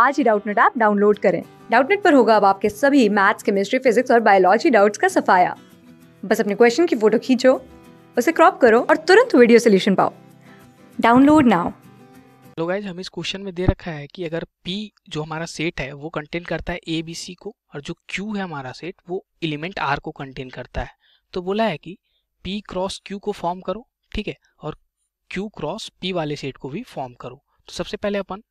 आज ही Doubtnut app download करें डाउटनेट पर होगा अब आपके सभी मैथ्स केमिस्ट्री फिजिक्स और बायोलॉजी डाउट्स का सफाया बस अपने क्वेश्चन की फोटो खींचो उसे क्रॉप करो और तुरंत वीडियो सोल्यूशन पाओ डाउनलोड नाउ हेलो गाइज हमें इस क्वेश्चन में दे रखा है कि अगर P जो हमारा सेट है वो कंटेन करता है ए बी सी को और जो Q है हमारा सेट वो एलिमेंट R को कंटेन करता है तो बोला है कि P क्रॉस Q को फॉर्म करो ठीक है और Q क्रॉस P वाले सेट को भी फॉर्म करो तो सबसे पहले अपन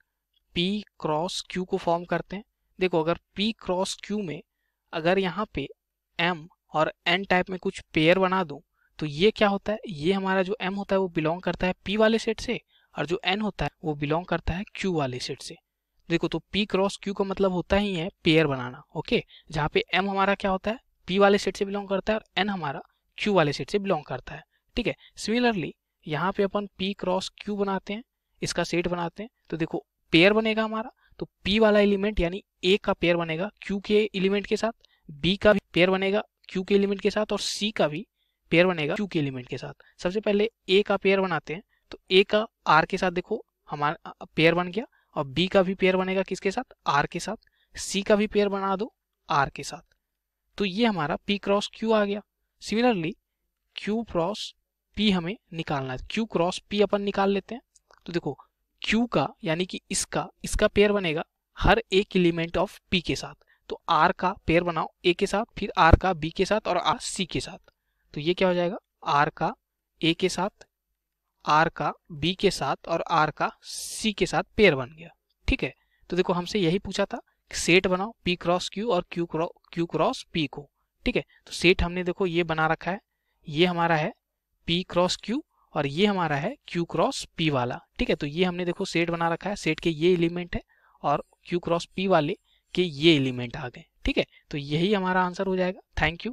पी क्रॉस क्यू को फॉर्म करते हैं देखो अगर पी क्रॉस क्यू में अगर यहाँ पे एम और एन टाइप में कुछ पेयर बना दूँ तो ये क्या होता है ये हमारा जो एम होता है वो बिलोंग करता है पी वाले सेट से और जो एन होता है वो बिलोंग करता है क्यू वाले सेट से देखो तो पी क्रॉस क्यू का मतलब होता ही है पेयर बनाना ओके जहाँ पे एम हमारा क्या होता है पी वाले सेट से बिलोंग करता है और एन हमारा क्यू वाले सेट से बिलोंग करता है ठीक है सिमिलरली यहाँ पे अपन पी क्रॉस क्यू बनाते हैं इसका सेट बनाते हैं तो देखो पेयर बनेगा हमारा तो P वाला एलिमेंट यानी A का पेयर बनेगा Q के एलिमेंट के साथ B का भी पेयर बनेगा Q के एलिमेंट के साथ और C का भी पेयर बनेगा Q के एलिमेंट के साथ सबसे पहले A का पेयर बनाते हैं तो A का R के साथ देखो हमारा पेयर बन गया और B का भी पेयर बनेगा किसके साथ R के साथ C का भी पेयर बना दो R के साथ तो ये हमारा P क्रॉस Q आ गया सिमिलरली Q क्रॉस P हमें निकालना है Q क्रॉस P अपन निकाल लेते हैं तो देखो क्यू का यानी कि इसका इसका पेयर बनेगा हर एक एलिमेंट ऑफ पी के साथ तो आर का पेयर बनाओ ए के साथ फिर आर का बी के साथ और आर सी के साथ तो ये क्या हो जाएगा आर का ए के साथ आर का बी के साथ और आर का सी के साथ पेयर बन गया ठीक है तो देखो हमसे यही पूछा था सेट बनाओ पी क्रॉस क्यू और Q cross Q cross P को ठीक है तो सेट हमने देखो ये बना रखा है ये हमारा है पी क्रॉस क्यू और ये हमारा है क्यू क्रॉस पी वाला ठीक है तो ये हमने देखो सेट बना रखा है सेट के ये एलिमेंट है और क्यू क्रॉस पी वाले के ये एलिमेंट आ गए ठीक है तो यही हमारा आंसर हो जाएगा थैंक यू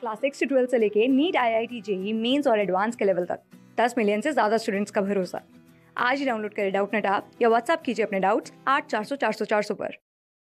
क्लास सिक्स से ट्वेल्थ से लेके NEET I I T JEE mains और एडवांस के लेवल तक दस मिलियन से ज़्यादा स्टूडेंट्स का भरोसा आज ही डाउनलोड करें डाउट नेट आप या व्हाट्सअप कीजिए अपने डाउट्स आठ चार सौ चार सौ चार सौ पर